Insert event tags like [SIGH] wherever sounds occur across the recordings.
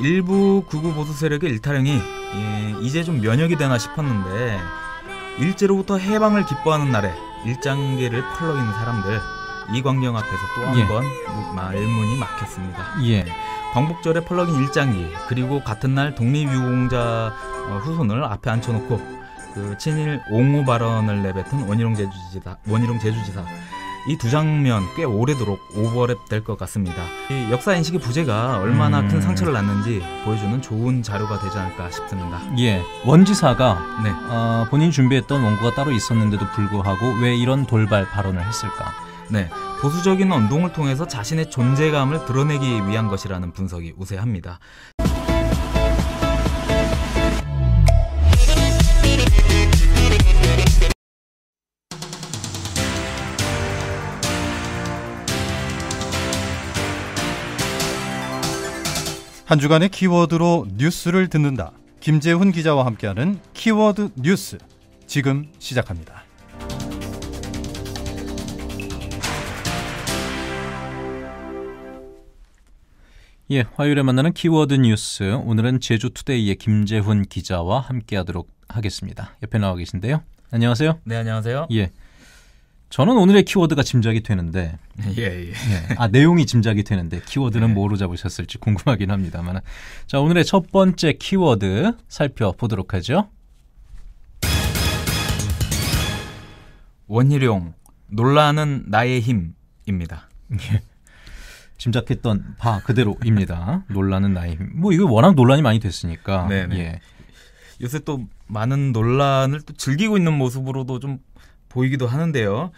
일부 극우 보수 세력의 일탈령이 예, 이제 좀 면역이 되나 싶었는데 일제로부터 해방을 기뻐하는 날에 일장기를 펄럭이는 사람들 이광경 앞에서 또 한번 예. 말문이 막혔습니다. 예. 광복절에 펄럭인 일장기 그리고 같은 날 독립유공자 어, 후손을 앞에 앉혀놓고 그 친일 옹호 발언을 내뱉은 원희룡 제주지사, 원희룡 제주지사 이두 장면 꽤 오래도록 오버랩 될 것 같습니다. 이 역사 인식의 부재가 얼마나 음. 큰 상처를 났는지 보여주는 좋은 자료가 되지 않을까 싶습니다. 예, 원지사가 네. 어, 본인 준비했던 원고가 따로 있었는데도 불구하고 왜 이런 돌발 발언을 했을까? 네, 보수적인 운동을 통해서 자신의 존재감을 드러내기 위한 것이라는 분석이 우세합니다. 한 주간의 키워드로 뉴스를 듣는다. 김재훈 기자와 함께하는 키워드 뉴스. 지금 시작합니다. 예, 화요일에 만나는 키워드 뉴스. 오늘은 제주투데이의 김재훈 기자와 함께하도록 하겠습니다. 옆에 나와 계신데요. 안녕하세요. 네, 안녕하세요. 예. 저는 오늘의 키워드가 짐작이 되는데 [LAUGHS] 예, 예. 예. 아 내용이 짐작이 되는데 키워드는 네. 뭐로 잡으셨을지 궁금하긴 합니다만 자 오늘의 첫 번째 키워드 살펴보도록 하죠 원희룡 놀라는 나의 힘입니다 예. 짐작했던 바 그대로입니다 [LAUGHS] 놀라는 나의 힘뭐 이거 워낙 논란이 많이 됐으니까 네네. 예. 요새 또 많은 논란을 또 즐기고 있는 모습으로도 좀 보이기도 하는데요.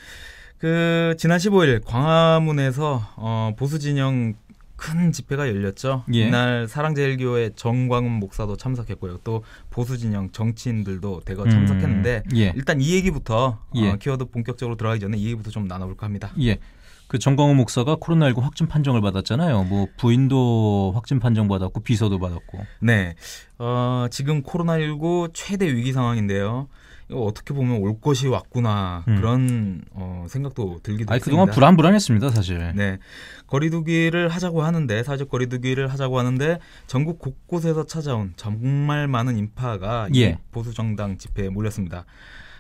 그 지난 15일 광화문에서 어, 보수 진영 큰 집회가 열렸죠. 예. 이날 사랑제일교회 정광훈 목사도 참석했고요. 또 보수 진영 정치인들도 대거 참석했는데 음, 예. 일단 이 얘기부터 어, 예. 어, 키워드 본격적으로 들어가기 전에 이 얘기부터 좀 나눠볼까 합니다. 예. 그 정광훈 목사가 코로나19 확진 판정을 받았잖아요. 뭐 부인도 확진 판정 받았고 비서도 받았고. 네. 어, 지금 코로나19 최대 위기 상황인데요. 어, 어떻게 보면 올 것이 왔구나 음. 그런 어, 생각도 들기도 했습니다. 그동안 불안불안했습니다 사실. 네, 거리두기를 하자고 하는데 사실 거리두기를 하자고 하는데 전국 곳곳에서 찾아온 정말 많은 인파가 예. 보수 정당 집회에 몰렸습니다.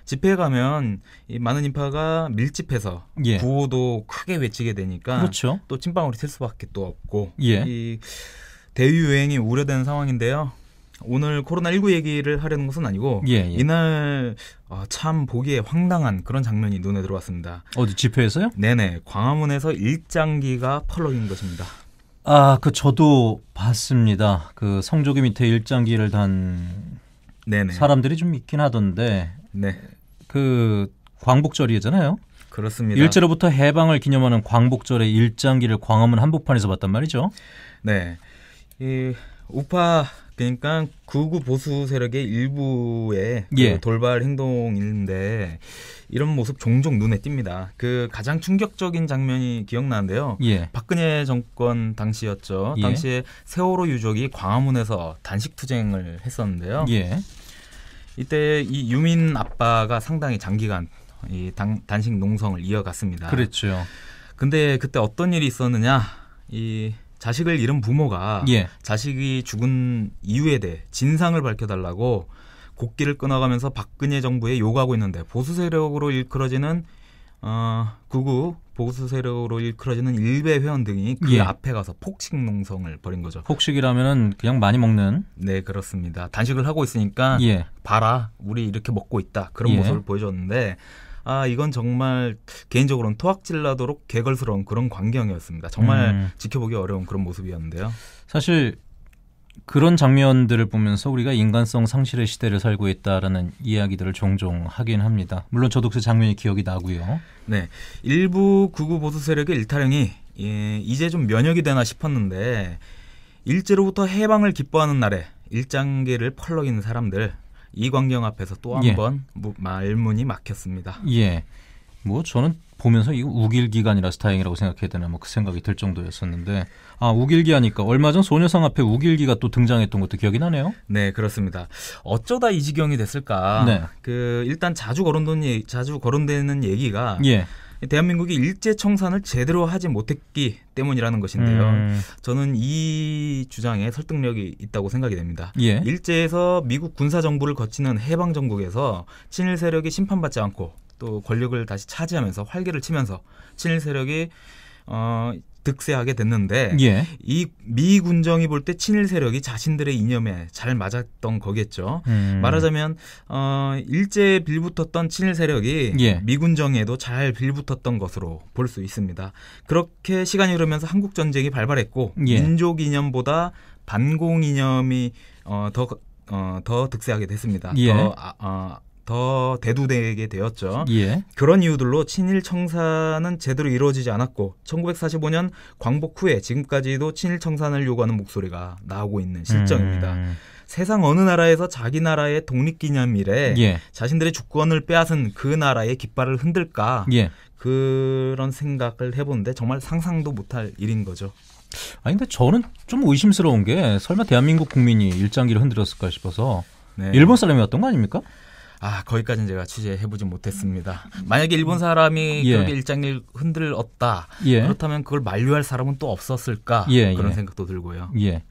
집회에 가면 이 많은 인파가 밀집해서 예. 구호도 크게 외치게 되니까 그렇죠. 또 침방울이 튈 수밖에 또 없고 예. 이 대유행이 우려되는 상황인데요. 오늘 코로나19 얘기를 하려는 것은 아니고 예, 예. 이날 어, 참 보기에 황당한 그런 장면이 눈에 들어왔습니다. 어디 집회에서요? 네네. 광화문에서 일장기가 펄럭인 것입니다. 아, 그 저도 봤습니다. 그 성조기 밑에 일장기를 단 네네. 사람들이 좀 있긴 하던데. 네. 그 광복절이잖아요. 그렇습니다. 일제로부터 해방을 기념하는 광복절의 일장기를 광화문 한복판에서 봤단 말이죠. 네. 이 우파 그러니까 구구 보수 세력의 일부의 그 예. 그 돌발 행동인데 이런 모습 종종 눈에 띕니다. 그 가장 충격적인 장면이 기억나는데요. 예. 박근혜 정권 당시였죠. 예. 당시에 세월호 유족이 광화문에서 단식 투쟁을 했었는데요. 예. 이때 이 유민 아빠가 상당히 장기간 이 단, 단식 농성을 이어갔습니다. 그렇죠. 근데 그때 어떤 일이 있었느냐? 이 자식을 잃은 부모가 예. 자식이 죽은 이유에 대해 진상을 밝혀달라고 곡기를 끊어가면서 박근혜 정부에 요구하고 있는데 보수 세력으로 일컬어지는 어, 구구 보수 세력으로 일컬어지는 일베 회원 등이 그 예. 앞에 가서 폭식 농성을 벌인 거죠. 폭식이라면은 그냥 많이 먹는. 네 그렇습니다. 단식을 하고 있으니까 예. 봐라 우리 이렇게 먹고 있다 그런 예. 모습을 보여줬는데 아 이건 정말 개인적으로는 토악질 나도록 개걸스러운 그런 광경이었습니다. 정말 음. 지켜보기 어려운 그런 모습이었는데요. 사실 그런 장면들을 보면서 우리가 인간성 상실의 시대를 살고 있다라는 이야기들을 종종 하긴 합니다. 물론 저도 그 장면이 기억이 나고요. 네, 일부 구구 보수 세력의 일탈령이 예, 이제 좀 면역이 되나 싶었는데 일제로부터 해방을 기뻐하는 날에 일장계를 펄럭이는 사람들 이광경 앞에서 또 예. 한번 예. 말문이 막혔습니다. 예. 뭐 저는 보면서 이거 우길기간이라서 다행이라고 생각해야 되나 뭐그 생각이 들 정도였었는데 아 우길기 하니까 얼마 전 소녀상 앞에 우길기가 또 등장했던 것도 기억이 나네요. 네 그렇습니다. 어쩌다 이 지경이 됐을까? 네. 그 일단 자주 거론되 자주 거론되는 얘기가 예. 대한민국이 일제 청산을 제대로 하지 못했기 때문이라는 것인데요. 음. 저는 이 주장에 설득력이 있다고 생각이 됩니다. 예. 일제에서 미국 군사 정부를 거치는 해방 정국에서 친일 세력이 심판받지 않고 또 권력을 다시 차지하면서 활개를 치면서 친일 세력이 어 득세하게 됐는데 예. 이미 군정이 볼 때 친일 세력이 자신들의 이념에 잘 맞았던 거겠죠. 음. 말하자면 어 일제에 빌붙었던 친일 세력이 예. 미 군정에도 잘 빌붙었던 것으로 볼 수 있습니다. 그렇게 시간이 흐르면서 한국 전쟁이 발발했고 예. 민족 이념보다 반공 이념이 어더 어, 더 득세하게 됐습니다. 예. 더 아, 어, 더 대두되게 되었죠. 예. 그런 이유들로 친일 청산은 제대로 이루어지지 않았고 1945년 광복 후에 지금까지도 친일 청산을 요구하는 목소리가 나오고 있는 실정입니다. 음, 음. 세상 어느 나라에서 자기 나라의 독립기념일에 예. 자신들의 주권을 빼앗은 그 나라의 깃발을 흔들까 예. 그런 생각을 해보는데 정말 상상도 못할 일인 거죠. 아니 근데 저는 좀 의심스러운 게 설마 대한민국 국민이 일장기를 흔들었을까 싶어서 네. 일본 사람이었던 거 아닙니까? 아 거기까지는 제가 취재해보지 못했습니다. 만약에 일본 사람이 예. 그렇게 일장일 흔들었다 예. 그렇다면 그걸 만류할 사람은 또 없었을까 예, 예. 그런 생각도 들고요. 예.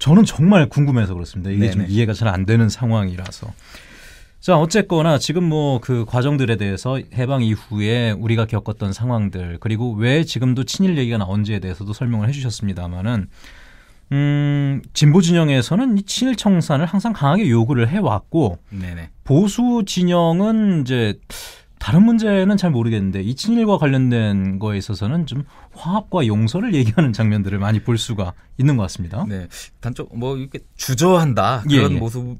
저는 정말 궁금해서 그렇습니다. 이게 네네. 좀 이해가 잘 안 되는 상황이라서. 자 어쨌거나 지금 뭐 그 과정들에 대해서 해방 이후에 우리가 겪었던 상황들 그리고 왜 지금도 친일 얘기가 나온지에 대해서도 설명을 해주셨습니다만은 음, 진보 진영에서는 이 친일 청산을 항상 강하게 요구를 해왔고 네네. 보수 진영은 이제 다른 문제는 잘 모르겠는데 이 친일과 관련된 거에 있어서는 좀 화합과 용서를 얘기하는 장면들을 많이 볼 수가 있는 것 같습니다. 네, 단적 뭐 이렇게 주저한다 그런 예, 예. 모습을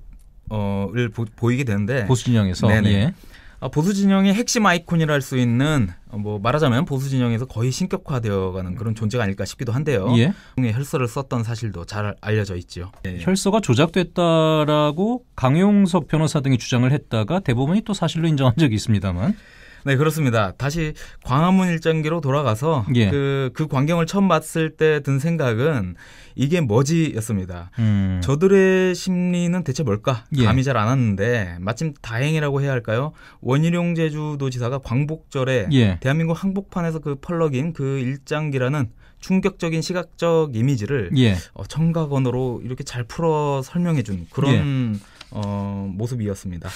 어, 보, 이게 되는데 보수 진영에서 네네. 예. 아, 보수 진영의 핵심 아이콘이라 할 수 있는 어, 뭐 말하자면 보수 진영에서 거의 신격화되어가는 그런 존재가 아닐까 싶기도 한데요. 예. 그 혈서를 썼던 사실도 잘 알려져 있죠 예. 혈서가 조작됐다라고 강용석 변호사 등이 주장을 했다가 대법원이 또 사실로 인정한 적이 있습니다만. 네 그렇습니다. 다시 광화문 일장기로 돌아가서 그그 예. 그 광경을 처음 봤을 때 든 생각은 이게 뭐지였습니다. 음. 저들의 심리는 대체 뭘까 예. 감이 잘 안 왔는데 마침 다행이라고 해야 할까요? 원희룡 제주도지사가 광복절에 예. 대한민국 항복판에서 그 펄럭인 그 일장기라는 충격적인 시각적 이미지를 예. 어, 청각 원으로 이렇게 잘 풀어 설명해준 그런 예. 어, 모습이었습니다.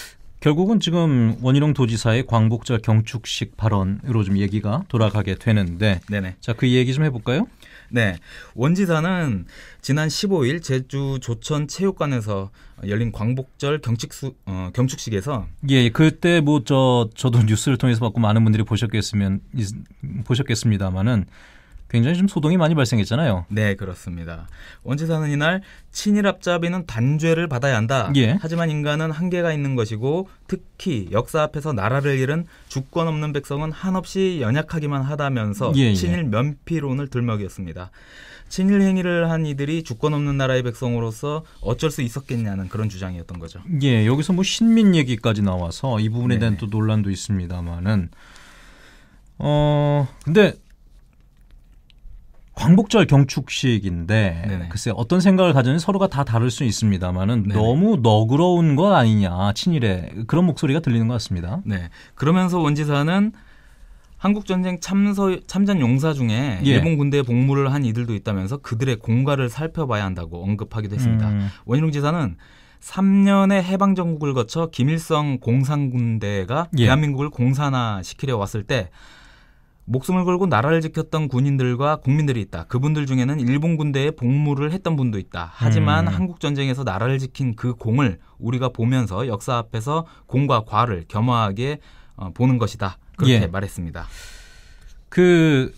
결국은 지금 원희룡 도지사의 광복절 경축식 발언으로 좀 얘기가 돌아가게 되는데 네네. 자, 그 얘기 좀 해볼까요? 네. 원지사는 지난 15일 제주 조천 체육관에서 열린 광복절 경축수, 어, 경축식에서 예, 예. 그때 뭐 저 저도 뉴스를 통해서 봤고 많은 분들이 보셨겠으면 보셨겠습니다만은 굉장히 좀 소동이 많이 발생했잖아요. 네, 그렇습니다. 원지사는 이날 친일 앞자비는 단죄를 받아야 한다. 예. 하지만 인간은 한계가 있는 것이고 특히 역사 앞에서 나라를 잃은 주권 없는 백성은 한없이 연약하기만 하다면서 예, 예. 친일 면피론을 들먹였습니다. 친일 행위를 한 이들이 주권 없는 나라의 백성으로서 어쩔 수 있었겠냐는 그런 주장이었던 거죠. 예, 여기서 뭐 신민 얘기까지 나와서 이 부분에 네. 대한 네. 또 논란도 있습니다만은 어 근데 광복절 경축식인데 네네. 글쎄 어떤 생각을 가졌는 서로가 다 다를 수 있습니다만은 너무 너그러운 거 아니냐 친일에 그런 목소리가 들리는 것 같습니다. 네. 그러면서 원지사는 한국 전쟁 참서 참전 용사 중에 예. 일본 군대에 복무를 한 이들도 있다면서 그들의 공과를 살펴봐야 한다고 언급하기도 했습니다. 음. 원희룡 지사는 3년의 해방 정국을 거쳐 김일성 공산군대가 예. 대한민국을 공산화 시키려 왔을 때 목숨을 걸고 나라를 지켰던 군인들과 국민들이 있다. 그분들 중에는 일본 군대에 복무를 했던 분도 있다. 하지만 음. 한국 전쟁에서 나라를 지킨 그 공을 우리가 보면서 역사 앞에서 공과 과를 겸허하게 어, 보는 것이다. 그렇게 예. 말했습니다. 그,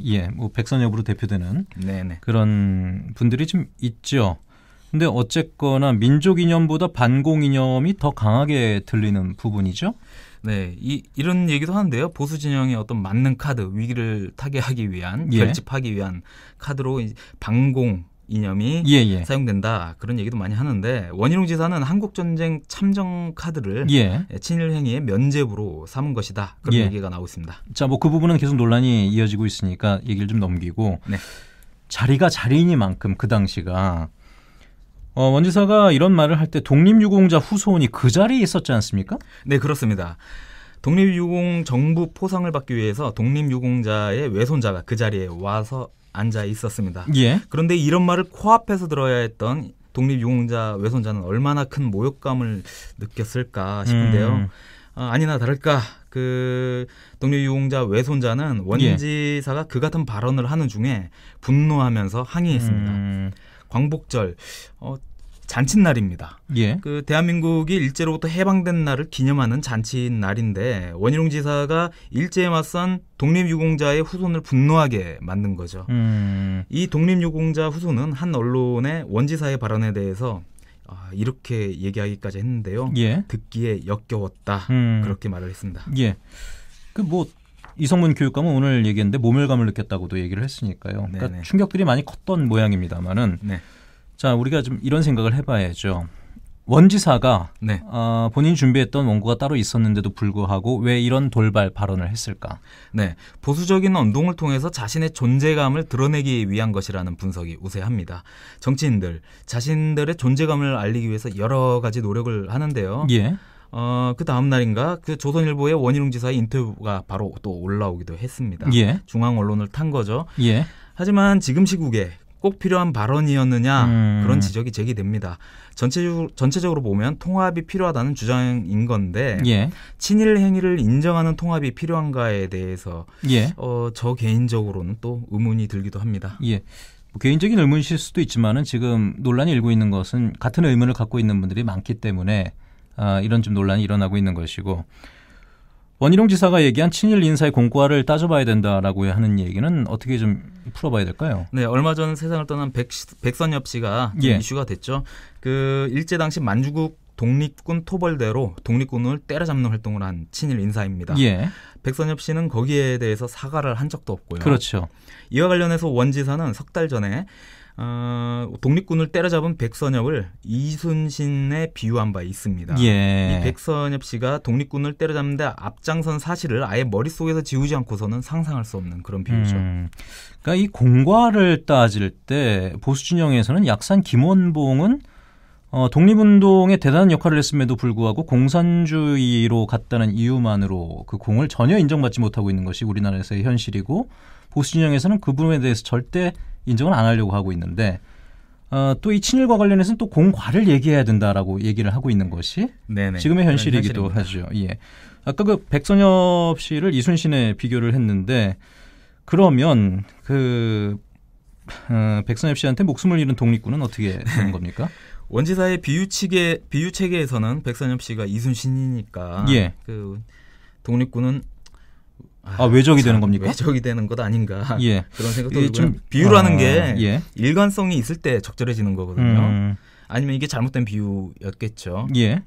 [LAUGHS] 예, 뭐, 백선엽으로 대표되는 네네. 그런 분들이 좀 있죠. 근데 어쨌거나 민족 이념보다 반공 이념이 더 강하게 들리는 부분이죠. 네, 이, 이런 얘기도 하는데요. 보수 진영의 어떤 맞는 카드, 위기를 타개하기 위한, 예. 결집하기 위한 카드로 방공 이념이 예예. 예. 사용된다 그런 얘기도 많이 하는데 원희룡 지사는 한국 전쟁 참정 카드를 예. 예. 친일 행위의 면제부로 삼은 것이다 그런 예. 얘기가 나오고 있습니다. 자, 뭐 그 부분은 계속 논란이 이어지고 있으니까 얘기를 좀 넘기고 네. 자리가 자리이니만큼 그 당시가 어, 원지사가 이런 말을 할 때 독립유공자 후손이그 자리에 있었지 않습니까? 네, 그렇습니다. 독립유공 정부 포상을 받기 위해서 독립유공자의 외손자가 그 자리에 와서 앉아 있었습니다. 예. 그런데 이런 말을 코앞에서 들어야 했던 독립유공자 외손자는 얼마나 큰 모욕감을 느꼈을까 싶은데요. 음. 아, 아니나 다를까 그 독립유공자 외손자는 예. 원지사가 예. 그 같은 발언을 하는 중에 분노하면서 항의했습니다. 음. 광복절 어, 잔칫날입니다. 예. 그 대한민국이 일제로부터 해방된 날을 기념하는 잔칫날인데 원희룡 지사가 일제에 맞선 독립유공자의 후손을 분노하게 만든 거죠. 음. 이 독립유공자 후손은 한 언론의 원지사의 발언에 대해서 아, 이렇게 얘기하기까지 했는데요. 예. 듣기에 역겨웠다. 음. 그렇게 말을 했습니다. 예. 그뭐 이성문 교육감은 오늘 얘기했는데 모멸감을 느꼈다고도 얘기를 했으니까요. 그러니까 충격들이 많이 컸던 모양입니다만은 네. 자 우리가 좀 이런 생각을 해봐야죠. 원지사가 네. 어, 본인 준비했던 원고가 따로 있었는데도 불구하고 왜 이런 돌발 발언을 했을까? 네, 보수적인 언동을 통해서 자신의 존재감을 드러내기 위한 것이라는 분석이 우세합니다. 정치인들 자신들의 존재감을 알리기 위해서 여러 가지 노력을 하는데요. 예. 어, 그 다음 날인가 그 조선일보의 원희룡 지사의 인터뷰가 바로 또 올라오기도 했습니다. 예. 중앙 언론을 탄 거죠. 예. 하지만 지금 시국에 꼭 필요한 발언이었느냐 음. 그런 지적이 제기됩니다. 전체적으로, 전체적으로 보면 통합이 필요하다는 주장인 건데 예. 친일 행위를 인정하는 통합이 필요한가에 대해서 예. 어, 저 개인적으로는 또 의문이 들기도 합니다. 예. 뭐 개인적인 의문실 이 수도 있지만은 지금 논란이 일고 있는 것은 같은 의문을 갖고 있는 분들이 많기 때문에 아, 이런 좀 논란이 일어나고 있는 것이고 원희룡 지사가 얘기한 친일 인사의 공과를 따져봐야 된다라고 하는 얘기는 어떻게 좀 풀어봐야 될까요? 네, 얼마 전 세상을 떠난 백, 백선엽 씨가 예. 이슈가 됐죠. 그 일제 당시 만주국 독립군 토벌대로 독립군을 때려잡는 활동을 한 친일 인사입니다. 예. 백선엽 씨는 거기에 대해서 사과를 한 적도 없고요. 그렇죠. 이와 관련해서 원 지사는 석 달 전에 어, 독립군을 때려잡은 백선엽을 이순신에 비유한 바 있습니다. 예. 이 백선엽 씨가 독립군을 때려잡는데 앞장선 사실을 아예 머릿속에서 지우지 않고서는 상상할 수 없는 그런 비유죠. 음. 그러니까 이 공과를 따질 때 보수진영에서는 약산 김원봉은 어, 독립운동에 대단한 역할을 했음에도 불구하고 공산주의로 갔다는 이유만으로 그 공을 전혀 인정받지 못하고 있는 것이 우리나라에서의 현실이고 보수진영에서는 그 부분에 대해서 절대 인정을 안 하려고 하고 있는데 어, 또이 친일과 관련해서는 또 공과를 얘기해야 된다라고 얘기를 하고 있는 것이 네네. 지금의 현실이기도 하죠. 예. 아까 그 백선엽 씨를 이순신에 비교를 했는데 그러면 그 어, 백선엽 씨한테 목숨을 잃은 독립군은 어떻게 [LAUGHS] 되는 겁니까? 원지사의 비유치계 비유체계에서는 백선엽 씨가 이순신이니까 예. 그 독립군은 아, 외적이 되는 겁니까? 외적이 되는 것 아닌가 예. 그런 생각도 들고요. 좀 비유라는 아, 게 예. 일관성이 있을 때 적절해지는 거거든요. 음. 아니면 이게 잘못된 비유였겠죠. 예.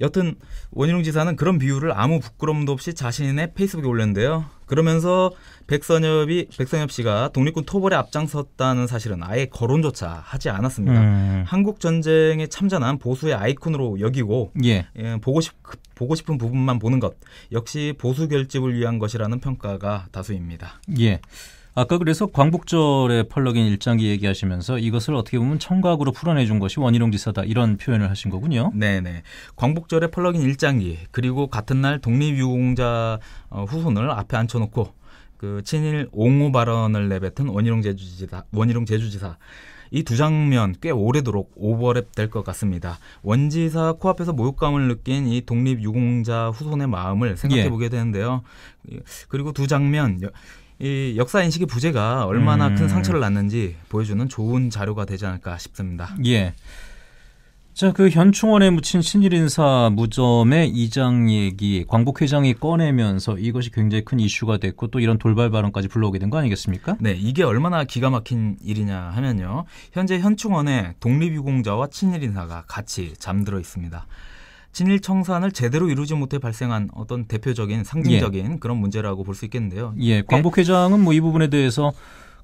여튼 원희룡 지사는 그런 비유를 아무 부끄럼도 없이 자신의 페이스북에 올렸는데요. 그러면서 백선엽이 백선엽 씨가 독립군 토벌에 앞장섰다는 사실은 아예 거론조차 하지 않았습니다. 음. 한국 전쟁에 참전한 보수의 아이콘으로 여기고 예. 예, 보고 싶 보고 싶은 부분만 보는 것 역시 보수 결집을 위한 것이라는 평가가 다수입니다. 예. 아까 그래서 광복절의 펄럭인 일장기 얘기하시면서 이것을 어떻게 보면 청각으로 풀어내 준 것이 원희룡 지사다 이런 표현을 하신 거군요. 네, 네. 광복절의 펄럭인 일장기 그리고 같은 날 독립유공자 어, 후손을 앞에 앉혀 놓고 그 친일 옹호 발언을 내뱉은 원희룡 제주지사 원희룡 제주지사 이 두 장면 꽤 오래도록 오버랩 될 것 같습니다. 원지사 코앞에서 모욕감을 느낀 이 독립 유공자 후손의 마음을 생각해 예. 보게 되는데요. 예. 그리고 두 장면 이 역사 인식의 부재가 얼마나 음. 큰 상처를 났는지 보여주는 좋은 자료가 되지 않을까 싶습니다. 예. 자, 그 현충원에 묻힌 신일 인사 무덤의 이장 얘기 광복 회장이 꺼내면서 이것이 굉장히 큰 이슈가 됐고 또 이런 돌발 발언까지 불러오게 된 거 아니겠습니까? 네, 이게 얼마나 기가 막힌 일이냐 하면요. 현재 현충원에 독립유공자와 친일 인사가 같이 잠들어 있습니다. 친일 청산을 제대로 이루지 못해 발생한 어떤 대표적인 상징적인 예. 그런 문제라고 볼 수 있겠는데요. 예, 네. 광복 회장은 뭐 이 부분에 대해서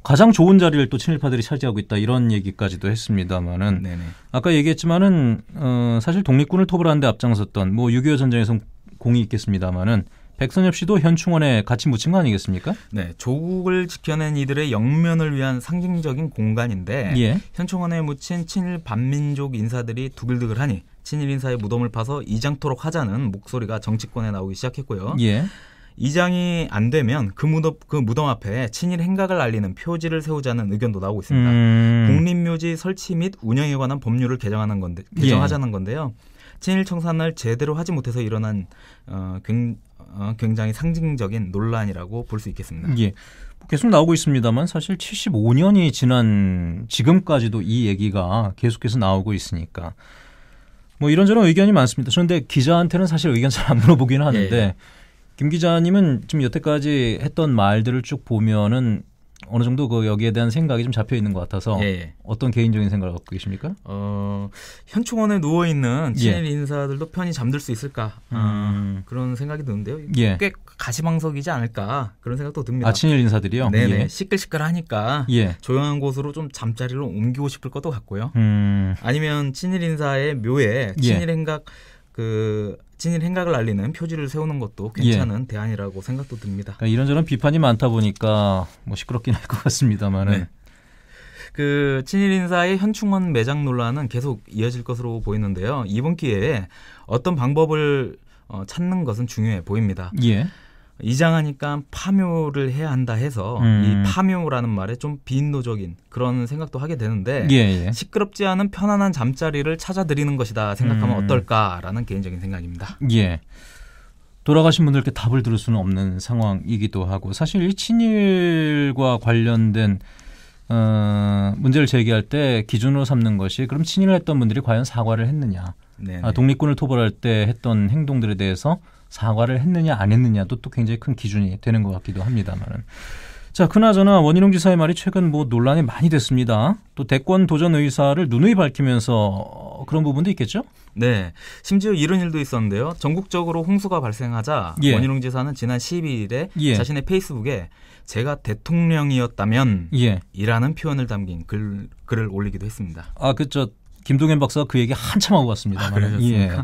가장 좋은 자리를 또 친일파들이 차지하고 있다 이런 얘기까지도 했습니다만은 아까 얘기했지만은 어, 사실 독립군을 토벌하는데 앞장섰던 뭐 6.25 전쟁에서 공이 있겠습니다만은 백선엽 씨도 현충원에 같이 묻힌 거 아니겠습니까? 네, 조국을 지켜낸 이들의 영면을 위한 상징적인 공간인데 예. 현충원에 묻힌 친일 반민족 인사들이 두글두글하니 친일 인사의 무덤을 파서 이장토록 하자는 목소리가 정치권에 나오기 시작했고요. 예. 이장이 안 되면 그 무덤 그 무덤 앞에 친일 행각을 알리는 표지를 세우자는 의견도 나오고 있습니다. 음. 국립묘지 설치 및 운영에 관한 법률을 개정하는 건데 개정하자는 예. 건데요. 친일 청산을 제대로 하지 못해서 일어난 어, 어, 굉장히 상징적인 논란이라고 볼 수 있겠습니다. 예. 뭐 계속 나오고 있습니다만 사실 75년이 지난 지금까지도 이 얘기가 계속해서 나오고 있으니까 뭐 이런저런 의견이 많습니다. 그런데 기자한테는 사실 의견 잘 안 물어보긴 하는데 예, 예. 김 기자님은 지금 여태까지 했던 말들을 쭉 보면은 어느 정도 그 여기에 대한 생각이 좀 잡혀 있는 것 같아서 예. 예. 어떤 개인적인 생각을 갖고 계십니까? 어, 현충원에 누워 있는 예. 친일 인사들도 편히 잠들 수 있을까 음. 음, 그런 생각이 드는데요. 예. 꽤 가시방석이지 않을까 그런 생각도 듭니다. 아 친일 인사들이요? 네 예. 시끌시끌하니까 예. 조용한 곳으로 좀 잠자리를 옮기고 싶을 것도 같고요. 음. 아니면 친일 인사의 묘에 친일 행각 그 진일 행각을 알리는 표지를 세우는 것도 괜찮은 예. 대안이라고 생각도 듭니다. 그러니까 이런저런 비판이 많다 보니까 뭐 시끄럽긴 할 것 같습니다만은. 네. 그 친일 인사의 현충원 매장 논란은 계속 이어질 것으로 보이는데요. 이번 기회에 어떤 방법을 어, 찾는 것은 중요해 보입니다. 예. 이장하니까 파묘를 해야 한다 해서 음. 이 파묘라는 말에 좀 비인도적인 그런 생각도 하게 되는데 예, 예. 시끄럽지 않은 편안한 잠자리를 찾아드리는 것이다 생각하면 음. 어떨까라는 개인적인 생각입니다. 예. 돌아가신 분들께 답을 들을 수는 없는 상황이기도 하고 사실 이 친일과 관련된 어, 문제를 제기할 때 기준으로 삼는 것이 그럼 친일을 했던 분들이 과연 사과를 했느냐, 네, 아, 네. 독립군을 토벌할 때 했던 행동들에 대해서 사과를 했느냐 안 했느냐도 또 굉장히 큰 기준이 되는 것 같기도 합니다만은. 자, 그나저나 원희룡 지사의 말이 최근 뭐 논란이 많이 됐습니다. 또 대권 도전 의사를 누누이 밝히면서 어, 그런 부분도 있겠죠? 네. 심지어 이런 일도 있었는데요. 전국적으로 홍수가 발생하자 예. 원희룡 지사는 지난 12일에 예. 자신의 페이스북에 제가 대통령이었다면 예. 이라는 표현을 담긴 글, 글을 올리기도 했습니다. 아, 그죠. 김동현 박사가 그 얘기 한참 하고 왔습니다 아, 그러셨습니까? 예.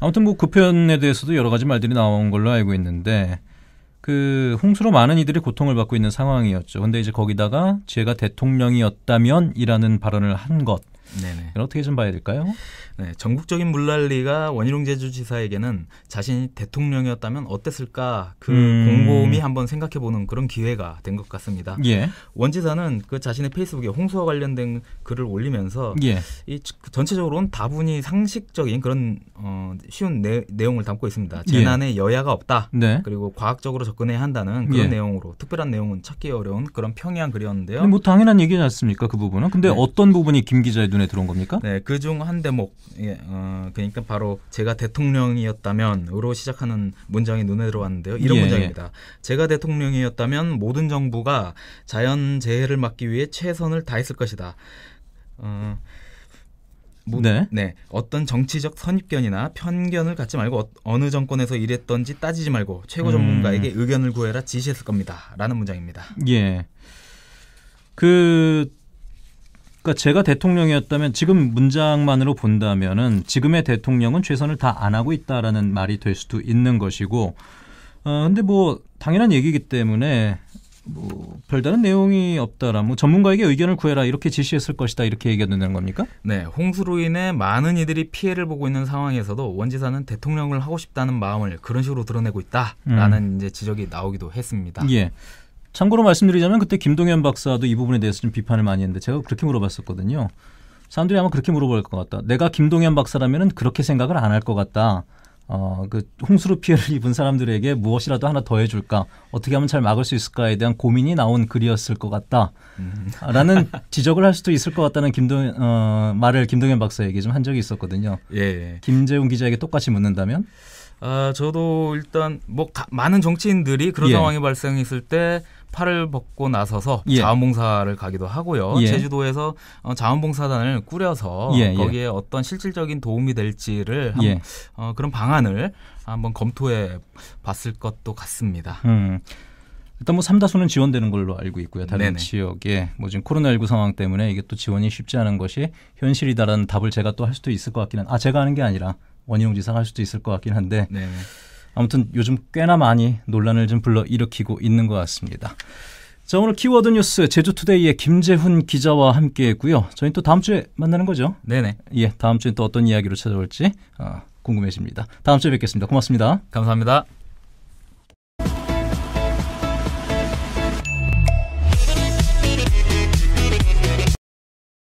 아무튼 뭐그 표현에 대해서도 여러 가지 말들이 나온 걸로 알고 있는데 그 홍수로 많은 이들이 고통을 받고 있는 상황이었죠. 근데 이제 거기다가 제가 대통령이었다면이라는 발언을 한 것. 네네. 어떻게 좀 봐야 될까요? 네, 전국적인 물난리가 원희룡 제주지사에게는 자신이 대통령이었다면 어땠을까 그 음. 곰곰이 한번 생각해보는 그런 기회가 된 것 같습니다. 예. 원 지사는 그 자신의 페이스북에 홍수와 관련된 글을 올리면서 예. 이 그 전체적으로는 다분히 상식적인 그런 어, 쉬운 내, 내용을 담고 있습니다. 예. 재난에 예. 여야가 없다. 네. 그리고 과학적으로 접근해야 한다는 그런 예. 내용으로 특별한 내용은 찾기 어려운 그런 평이한 글이었는데요. 뭐 당연한 얘기지 않습니까? 그 부분은. 근데 네. 어떤 부분이 김 기자의 눈 눈에 들어온 겁니까? 네, 그중 한 대목. 예, 어, 그러니까 바로 제가 대통령이었다면으로 시작하는 문장이 눈에 들어왔는데요. 이런 예. 문장입니다. 제가 대통령이었다면 모든 정부가 자연 재해를 막기 위해 최선을 다했을 것이다. 어, 뭐, 네. 네. 어떤 정치적 선입견이나 편견을 갖지 말고 어, 느 정권에서 일했던지 따지지 말고 최고 전문가에게 음. 의견을 구해라 지시했을 겁니다. 라는 문장입니다. 예. 그 그러니까 제가 대통령이었다면 지금 문장만으로 본다면은 지금의 대통령은 최선을 다 안 하고 있다라는 말이 될 수도 있는 것이고 어 근데 뭐 당연한 얘기이기 때문에 뭐 별다른 내용이 없다라 뭐 전문가에게 의견을 구해라 이렇게 지시했을 것이다 이렇게 얘기하는 겁니까? 네, 홍수로 인해 많은 이들이 피해를 보고 있는 상황에서도 원지사는 대통령을 하고 싶다는 마음을 그런 식으로 드러내고 있다라는 음. 이제 지적이 나오기도 했습니다. 예. 참고로 말씀드리자면 그때 김동현 박사도 이 부분에 대해서 좀 비판을 많이 했는데 제가 그렇게 물어봤었거든요. 사람들이 아마 그렇게 물어볼 것 같다. 내가 김동현 박사라면 그렇게 생각을 안 할 것 같다. 어, 그 홍수로 피해를 [LAUGHS] 입은 사람들에게 무엇이라도 하나 더 해줄까 어떻게 하면 잘 막을 수 있을까에 대한 고민이 나온 글이었을 것 같다라는 음. [LAUGHS] 지적을 할 수도 있을 것 같다는 김동 어, 말을 김동현 박사에게 좀 한 적이 있었거든요. 예, 김재훈 기자에게 똑같이 묻는다면? 아, 저도 일단 뭐 가, 많은 정치인들이 그런 예. 상황이 발생했을 때 팔을 벗고 나서서 예. 자원봉사를 가기도 하고요. 예. 제주도에서 어, 자원봉사단을 꾸려서 예, 예. 거기에 어떤 실질적인 도움이 될지를 한번, 예. 어, 그런 방안을 한번 검토해 봤을 것도 같습니다. 음. 일단 뭐 삼다수는 지원되는 걸로 알고 있고요. 다른 네네. 지역에 뭐 지금 코로나19 상황 때문에 이게 또 지원이 쉽지 않은 것이 현실이다라는 답을 제가 또 할 수도 있을 것 같기는 아 제가 하는 게 아니라 원희용 지사가 할 수도 있을 것 같긴 한데 네네. 아무튼 요즘 꽤나 많이 논란을 좀 불러일으키고 있는 것 같습니다. 자 오늘 키워드 뉴스 제주투데이의 김재훈 기자와 함께했고요. 저희 또 다음 주에 만나는 거죠? 네네. 예, 다음 주에 또 어떤 이야기로 찾아올지 어, 궁금해집니다. 다음 주에 뵙겠습니다. 고맙습니다. 감사합니다.